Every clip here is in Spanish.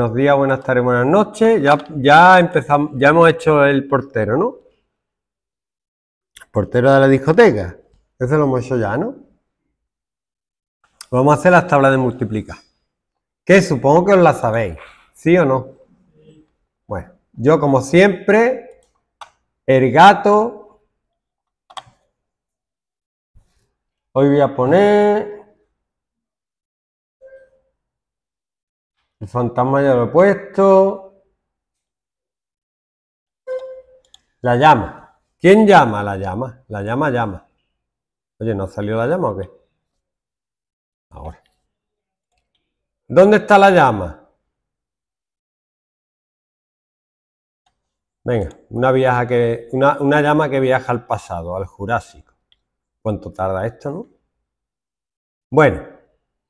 Buenos días, buenas tardes, buenas noches. Ya, ya empezamos, ya hemos hecho el portero, ¿no? Portero de la discoteca. Eso lo hemos hecho ya, ¿no? Vamos a hacer las tablas de multiplicar. Que supongo que os las sabéis, ¿sí o no? Bueno, yo como siempre, el gato. Hoy voy a poner El fantasma ya lo he puesto. La llama. ¿Quién llama? La llama. La llama llama. Oye, ¿no salió la llama o qué? Ahora. ¿Dónde está la llama? Venga, una, viaja que, una, una llama que viaja al pasado, al Jurásico. ¿Cuánto tarda esto, no? Bueno,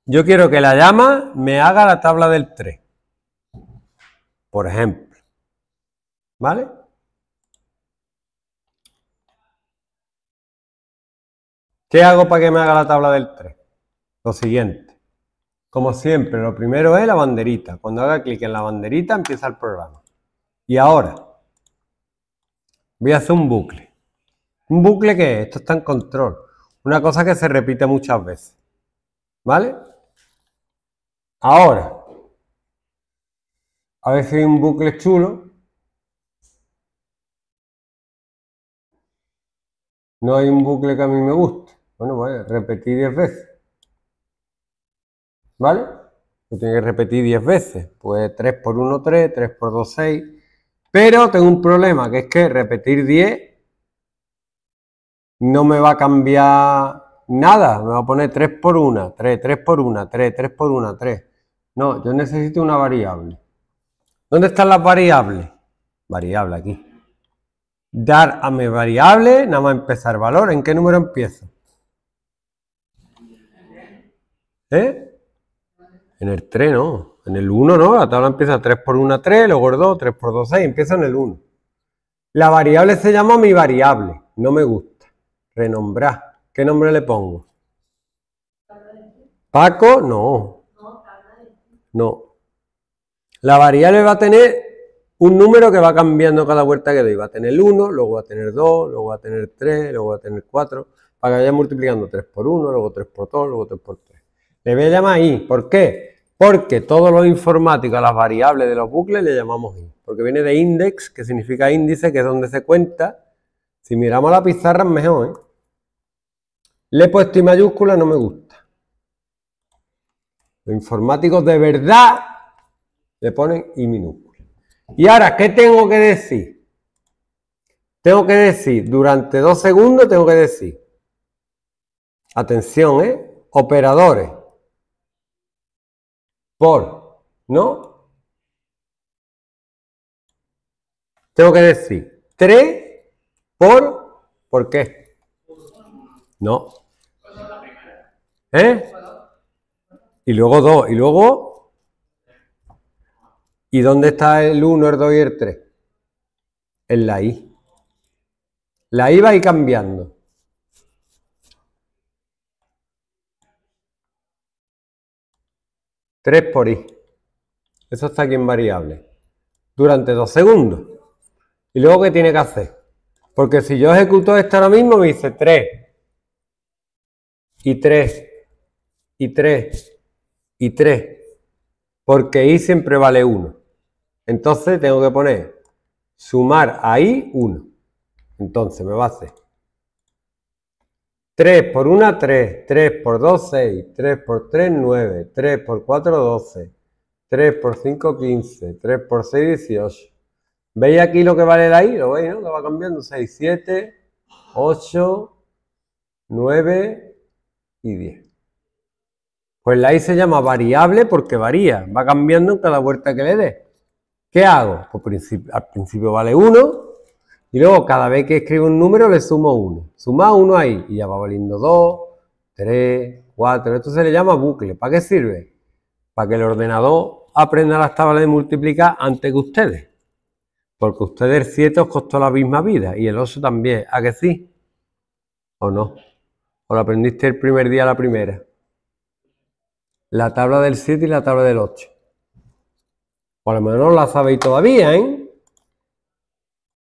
yo quiero que la llama me haga la tabla del 3. Por ejemplo. ¿Vale? ¿Qué hago para que me haga la tabla del 3? Lo siguiente. Como siempre, lo primero es la banderita. Cuando haga clic en la banderita empieza el programa. Y ahora voy a hacer un bucle. ¿Un bucle que es? Esto está en control. Una cosa que se repite muchas veces. ¿Vale? Ahora, a veces hay un bucle chulo. No hay un bucle que a mí me guste. Bueno, voy a repetir 10 veces. ¿Vale? Lo tengo que repetir 10 veces. Pues 3 por 1, 3, 3 por 2, 6. Pero tengo un problema, que es que repetir 10 no me va a cambiar nada. Me va a poner 3 por 1, 3, 3 por 1, 3, 3 por 1, 3. No, yo necesito una variable. ¿Dónde están las variables? Variable aquí. Dar a mi variable, nada más empezar valor. ¿En qué número empiezo? ¿Eh? En el 3, no. En el 1, no. La tabla empieza 3 por 1, 3, luego 2, 3 por 2, 6. Empieza en el 1. La variable se llama mi variable. No me gusta. Renombrar. ¿Qué nombre le pongo? Paco, no. No. La variable va a tener un número que va cambiando cada vuelta que doy. Va a tener 1, luego va a tener 2, luego va a tener 3, luego va a tener 4, para que vaya multiplicando 3 por 1, luego 3 por 2, luego 3 por 3. Le voy a llamar i. ¿Por qué? Porque todos los informáticos las variables de los bucles le llamamos i. Porque viene de index, que significa índice, que es donde se cuenta. Si miramos la pizarra es mejor, ¿eh? Le he puesto i mayúscula, no me gusta. Los informáticos de verdad le ponen y minúscula. Y ahora, ¿qué tengo que decir? Tengo que decir, durante dos segundos tengo que decir, atención, ¿eh? Operadores. Por, ¿no? Tengo que decir, 3 por, ¿por qué? No. ¿Eh? Y luego 2. Y luego. ¿Y dónde está el 1, el 2 y el 3? En la I. La I va a ir cambiando. 3 por i. Eso está aquí en variable. Durante dos segundos. ¿Y luego qué tiene que hacer? Porque si yo ejecuto esto ahora mismo, me dice 3. Y 3. Y 3 y 3, porque i siempre vale 1. Entonces tengo que poner sumar ahí 1. Entonces me va a hacer 3 por 1, 3, 3 por 2, 6, 3 por 3, 9, 3 por 4, 12, 3 por 5, 15, 3 por 6, 18. ¿Veis aquí lo que vale la i? Lo veis, ¿no? Que va cambiando 6, 7, 8, 9 y 10. Pues la I se llama variable porque varía, va cambiando en cada vuelta que le dé. ¿Qué hago? Pues principio, al principio vale 1 y luego cada vez que escribo un número le sumo 1. Suma 1 ahí y ya va valiendo 2, 3, 4. Esto se le llama bucle. ¿Para qué sirve? Para que el ordenador aprenda las tablas de multiplicar antes que ustedes. Porque ustedes el 7 os costó la misma vida y el 8 también. ¿A que sí? ¿O no? ¿O lo aprendiste el primer día la primera? la tabla del 7 y la tabla del 8. Por lo menos la sabéis todavía, ¿eh?